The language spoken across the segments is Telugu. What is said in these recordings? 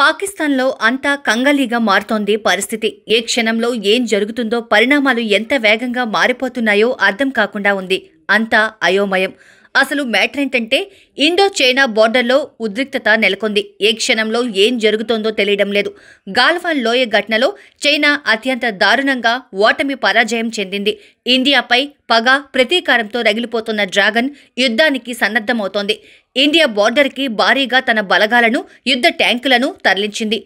పాకిస్తాన్లో అంతా కంగలీగా మారుతోంది పరిస్థితి ఏ క్షణంలో ఏం జరుగుతుందో పరిణామాలు ఎంత వేగంగా మారిపోతున్నాయో అర్థం కాకుండా ఉంది అంతా అయోమయం అసలు మ్యాటర్ ఏంటంటే ఇండో చైనా బోర్డర్లో ఉద్రిక్తత నెలకొంది ఏ క్షణంలో ఏం జరుగుతోందో తెలియడం లేదు గాల్వాన్ లోయ ఘటనలో చైనా అత్యంత దారుణంగా ఓటమి పరాజయం చెందింది ఇండియాపై పగ ప్రతీకారంతో రగిలిపోతున్న డ్రాగన్ యుద్ధానికి సన్నద్ధమవుతోంది ఇండియా బోర్డర్కి భారీగా తన బలగాలను యుద్ధ ట్యాంకులను తరలించింది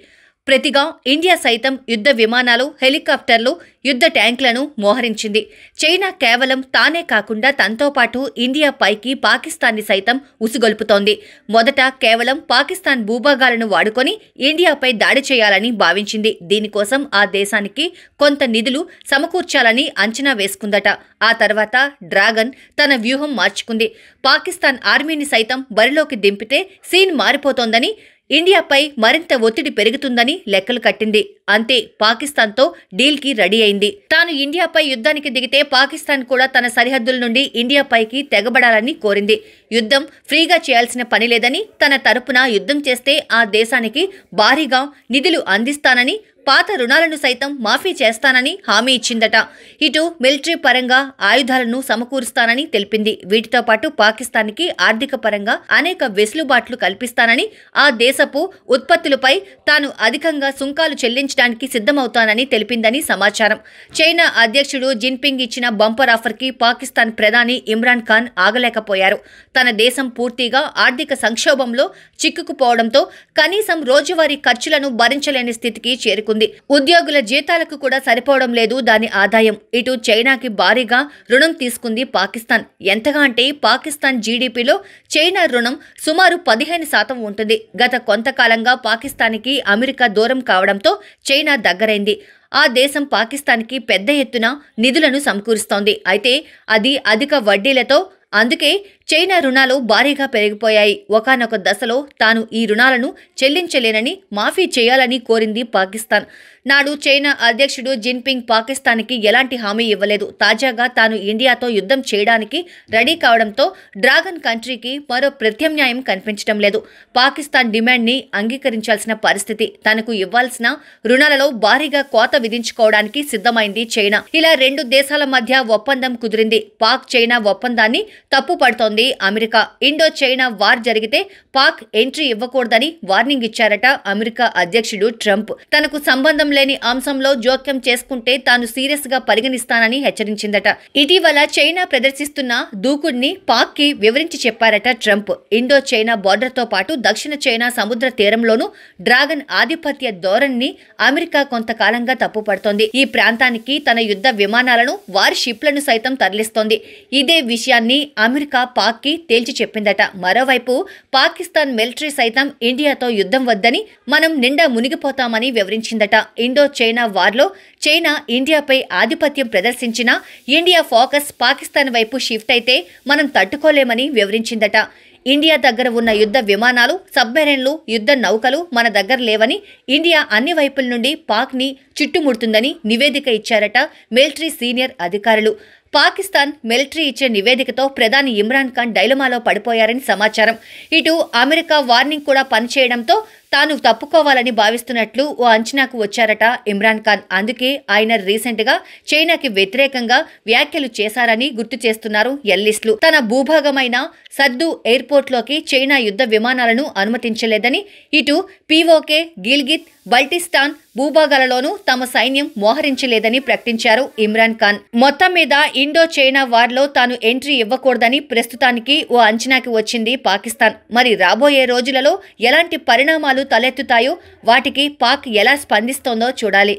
ప్రతిగా ఇండియా సైతం యుద్ధ విమానాలు హెలికాప్టర్లు యుద్ధ ట్యాంకులను మోహరించింది చైనా కేవలం తానే కాకుండా తనతో పాటు ఇండియా పైకి పాకిస్తాన్ని సైతం ఉసుగొల్పుతోంది మొదట కేవలం పాకిస్తాన్ భూభాగాలను వాడుకొని ఇండియాపై దాడి చేయాలని భావించింది దీనికోసం ఆ దేశానికి కొంత నిధులు సమకూర్చాలని అంచనా వేసుకుందట ఆ తర్వాత డ్రాగన్ తన వ్యూహం మార్చుకుంది పాకిస్తాన్ ఆర్మీని సైతం బరిలోకి దింపితే సీన్ మారిపోతోందని ఇండియాపై మరింత ఒత్తిడి పెరుగుతుందని లెక్కలు కట్టింది అంతే పాకిస్తాన్తో డీల్కి రెడీ అయింది తాను ఇండియాపై యుద్ధానికి దిగితే పాకిస్తాన్ కూడా తన సరిహద్దుల నుండి ఇండియాపైకి తెగబడాలని కోరింది యుద్ధం ఫ్రీగా చేయాల్సిన పని లేదని తన తరపున యుద్ధం చేస్తే ఆ దేశానికి భారీగా నిధులు అందిస్తానని పాత రుణాలను సైతం మాఫీ చేస్తానని హామీ ఇచ్చిందట ఇటు మిలిటరీ పరంగా ఆయుధాలను సమకూరుస్తానని తెలిపింది వీటితో పాటు పాకిస్తాన్కి ఆర్థిక పరంగా అనేక వెసులుబాట్లు కల్పిస్తానని ఆ దేశపు ఉత్పత్తులపై తాను అధికంగా సుంకాలు చెల్లించడానికి సిద్ధమవుతానని తెలిపిందని సమాచారం చైనా అధ్యక్షుడు జిన్పింగ్ ఇచ్చిన బంపర్ ఆఫర్కి పాకిస్తాన్ ప్రధాని ఇమ్రాన్ ఖాన్ ఆగలేకపోయారు తన దేశం పూర్తిగా ఆర్థిక సంక్షోభంలో చిక్కుకుపోవడంతో కనీసం రోజువారీ ఖర్చులను భరించలేని స్థితికి చేరుకుంది ఉంది ఉద్యోగుల జీతాలకు కూడా సరిపోవడం లేదు దాని ఆదాయం ఇటు చైనాకి భారీగా రుణం తీసుకుంది పాకిస్తాన్ ఎంతగా అంటే పాకిస్తాన్ జీడీపీలో చైనా రుణం సుమారు పదిహేను శాతం ఉంటుంది గత కొంతకాలంగా పాకిస్తాన్కి అమెరికా దూరం కావడంతో చైనా దగ్గరైంది ఆ దేశం పాకిస్తాన్కి పెద్ద ఎత్తున నిధులను సమకూరుస్తోంది అయితే అది అధిక వడ్డీలతో అందుకే చైనా రుణాలు భారీగా పెరిగిపోయాయి ఒకనొక దశలో తాను ఈ రుణాలను చెల్లించలేనని మాఫీ చేయాలని కోరింది పాకిస్తాన్ నాడు చైనా అధ్యక్షుడు జిన్పింగ్ పాకిస్తాన్కి ఎలాంటి హామీ ఇవ్వలేదు తాజాగా తాను ఇండియాతో యుద్ధం చేయడానికి రెడీ కావడంతో డ్రాగన్ కంట్రీకి మరో ప్రత్యామ్నాయం కనిపించడం లేదు పాకిస్తాన్ డిమాండ్ని అంగీకరించాల్సిన పరిస్థితి తనకు ఇవ్వాల్సిన రుణాలలో భారీగా కోత విధించుకోవడానికి సిద్ధమైంది చైనా ఇలా రెండు దేశాల మధ్య ఒప్పందం కుదిరింది పాక్ చైనా ఒప్పందాన్ని తప్పు పడుతోంది అమెరికా ఇండో చైనా వార్ జరిగితే పాక్ ఎంట్రీ ఇవ్వకూడదని వార్నింగ్ ఇచ్చారట అమెరికా అధ్యక్షుడు ట్రంప్ తనకు సంబంధం లేని అంశంలో జోక్యం చేసుకుంటే తాను సీరియస్ గా పరిగణిస్తానని హెచ్చరించిందట ఇటీవల చైనా ప్రదర్శిస్తున్న దూకుడిని పాక్ కి వివరించి చెప్పారట ట్రంప్ ఇండో చైనా తో పాటు దక్షిణ చైనా సముద్ర తీరంలోనూ డ్రాగన్ ఆధిపత్య ధోరణిని అమెరికా కొంతకాలంగా తప్పుపడుతోంది ఈ ప్రాంతానికి తన యుద్ధ విమానాలను వారి షిప్లను సైతం తరలిస్తోంది ఇదే విషయాన్ని అమెరికా పాక్కి తేల్చి చెప్పిందట మరోవైపు పాకిస్తాన్ మిలిటరీ సైతం ఇండియాతో యుద్ధం వద్దని మనం నిండా మునిగిపోతామని వివరించిందట ఇండో చైనా వార్లో చైనా ఇండియాపై ఆధిపత్యం ప్రదర్శించినా ఇండియా ఫోకస్ పాకిస్తాన్ వైపు షిఫ్ట్ అయితే మనం తట్టుకోలేమని వివరించిందట ఇండియా దగ్గర ఉన్న యుద్ధ విమానాలు సబ్మెరైన్లు యుద్ధ నౌకలు మన దగ్గర లేవని ఇండియా అన్ని వైపుల నుండి పాక్ని చుట్టుముడుతుందని నివేదిక ఇచ్చారట మిలిటరీ సీనియర్ అధికారులు పాకిస్తాన్ మిలిటరీ ఇచ్చే నివేదికతో ప్రధాని ఇమ్రాన్ ఖాన్ డైలమాలో పడిపోయారని సమాచారం ఇటు అమెరికా వార్నింగ్ కూడా పనిచేయడంతో తాను తప్పుకోవాలని భావిస్తున్నట్లు ఓ అంచనాకు వచ్చారట ఇమ్రాన్ ఖాన్ అందుకే ఆయన రీసెంట్గా చైనాకి వ్యతిరేకంగా వ్యాఖ్యలు చేశారని గుర్తు చేస్తున్నారు ఎల్లిస్లు తన భూభాగమైన సద్దు ఎయిర్పోర్ట్లోకి చైనా యుద్ధ విమానాలను అనుమతించలేదని ఇటు పీఓకే గిల్గిత్ బల్టిస్తాన్ భూభాగాలలోనూ తమ సైన్యం మోహరించలేదని ప్రకటించారు ఇమ్రాన్ ఖాన్ మొత్తం మీద ఇండో చైనా వార్లో తాను ఎంట్రీ ఇవ్వకూడదని ప్రస్తుతానికి ఓ అంచనాకి వచ్చింది పాకిస్తాన్ మరి రాబోయే రోజులలో ఎలాంటి పరిణామాలు ప్రశ్నలు తలెత్తుతాయో వాటికి పాక్ ఎలా స్పందిస్తోందో చూడాలి